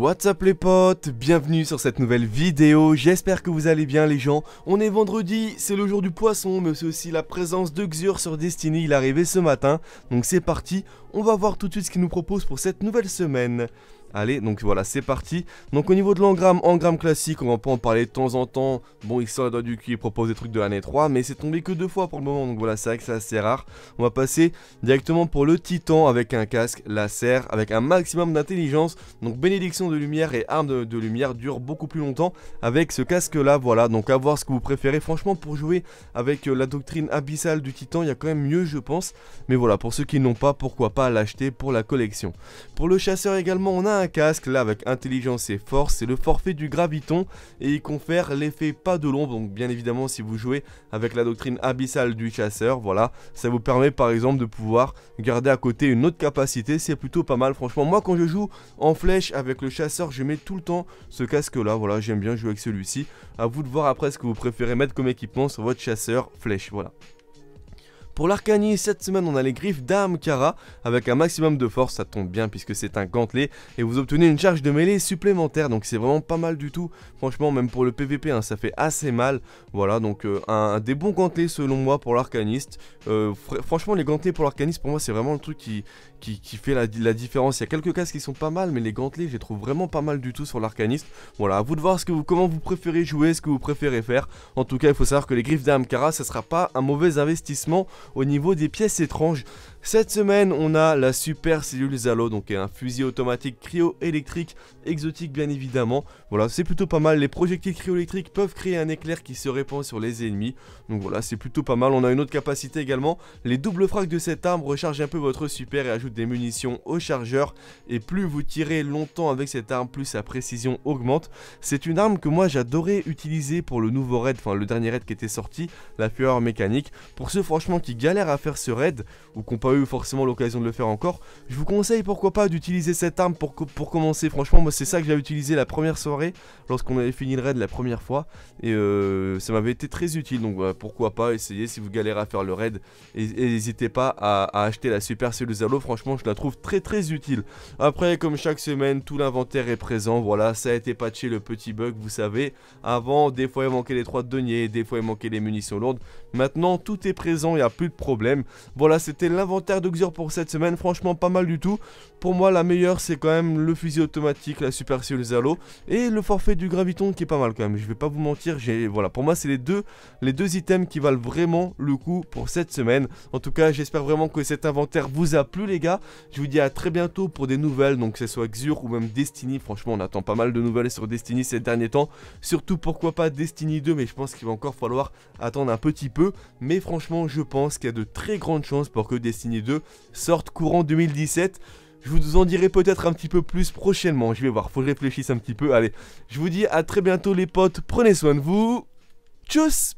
What's up les potes, bienvenue sur cette nouvelle vidéo, j'espère que vous allez bien les gens. On est vendredi, c'est le jour du poisson, mais c'est aussi la présence de Xur sur Destiny, il est arrivé ce matin. Donc c'est parti, on va voir tout de suite ce qu'il nous propose pour cette nouvelle semaine. Allez, donc voilà, c'est parti. Donc au niveau de l'engramme, engramme classique, on va pas en parler de temps en temps. Bon, il sort la doigt du cul, il propose des trucs de l'année 3, mais c'est tombé que deux fois pour le moment. Donc voilà, c'est vrai que c'est assez rare. On va passer directement pour le titan avec un casque, la serre, avec un maximum d'intelligence. Donc bénédiction de lumière et arme de, lumière durent beaucoup plus longtemps avec ce casque là, voilà, donc à voir ce que vous préférez. Franchement, pour jouer avec euh, la doctrine abyssale du titan, il y a quand même mieux, je pense. Mais voilà, pour ceux qui n'ont pas, pourquoi pas l'acheter pour la collection. Pour le chasseur également, on a un casque, là, avec intelligence et force, c'est le forfait du graviton, et il confère l'effet pas de l'ombre, donc bien évidemment, si vous jouez avec la doctrine abyssale du chasseur, voilà, ça vous permet par exemple de pouvoir garder à côté une autre capacité, c'est plutôt pas mal, franchement, moi quand je joue en flèche avec le chasseur, je mets tout le temps ce casque là, voilà, j'aime bien jouer avec celui-ci. À vous de voir après ce que vous préférez mettre comme équipement sur votre chasseur flèche, voilà. Pour l'Arcaniste cette semaine on a les griffes d'Amkara avec un maximum de force, ça tombe bien puisque c'est un gantelet et vous obtenez une charge de mêlée supplémentaire donc c'est vraiment pas mal du tout. Franchement même pour le PVP hein, ça fait assez mal. Voilà donc euh, un, des bons gantelets selon moi pour l'arcaniste. Euh, franchement les gantelets pour l'arcaniste pour moi c'est vraiment le truc qui, qui, fait la, différence. Il y a quelques casques qui sont pas mal mais les gantelets je les trouve vraiment pas mal du tout sur l'arcaniste. Voilà à vous de voir ce que vous, comment vous préférez jouer, ce que vous préférez faire. En tout cas il faut savoir que les griffes d'Amkara ça sera pas un mauvais investissement au niveau des pièces étranges. Cette semaine, on a la super cellule Zalo, donc un fusil automatique cryo-électrique, exotique bien évidemment. Voilà, c'est plutôt pas mal. Les projectiles cryo-électriques peuvent créer un éclair qui se répand sur les ennemis. Donc voilà, c'est plutôt pas mal. On a une autre capacité également. Les doubles frags de cette arme rechargent un peu votre super et ajoutent des munitions au chargeur. Et plus vous tirez longtemps avec cette arme, plus sa précision augmente. C'est une arme que moi j'adorais utiliser pour le nouveau raid, enfin le dernier raid qui était sorti, la fureur mécanique. Pour ceux franchement qui galèrent à faire ce raid ou qui n'ont pas eu forcément l'occasion de le faire encore, je vous conseille pourquoi pas d'utiliser cette arme pour, pour commencer. Franchement, moi c'est ça que j'avais utilisé la première soirée lorsqu'on avait fini le raid la première fois. Et euh, ça m'avait été très utile, donc bah, pourquoi pas essayer si vous galérez à faire le raid. Et n'hésitez pas à, acheter la super cellule Zalo, franchement je la trouve très très utile. Après, comme chaque semaine, tout l'inventaire est présent, voilà, ça a été patché le petit bug, vous savez. Avant, des fois il manquait les trois deniers, des fois il manquait les munitions lourdes. Maintenant, tout est présent, il n'y a plus de problème. Voilà, c'était l'inventaire de xur pour cette semaine, franchement pas mal du tout. Pour moi la meilleure c'est quand même le fusil automatique, la super Zalo zalo et le forfait du graviton qui est pas mal quand même. Je vais pas vous mentir, j'ai voilà, pour moi c'est les deux les deux items qui valent vraiment le coup pour cette semaine. En tout cas, j'espère vraiment que cet inventaire vous a plu les gars. Je vous dis à très bientôt pour des nouvelles, donc que ce soit Xur ou même Destiny. Franchement, on attend pas mal de nouvelles sur Destiny ces derniers temps. Surtout pourquoi pas Destiny 2, mais je pense qu'il va encore falloir attendre un petit peu. Mais franchement, je pense qu'il y a de très grandes chances pour que Destiny sorte courant 2017. Je vous en dirai peut-être un petit peu plus prochainement, je vais voir, faut que je réfléchisse un petit peu. Allez, je vous dis à très bientôt les potes, prenez soin de vous. Tchuss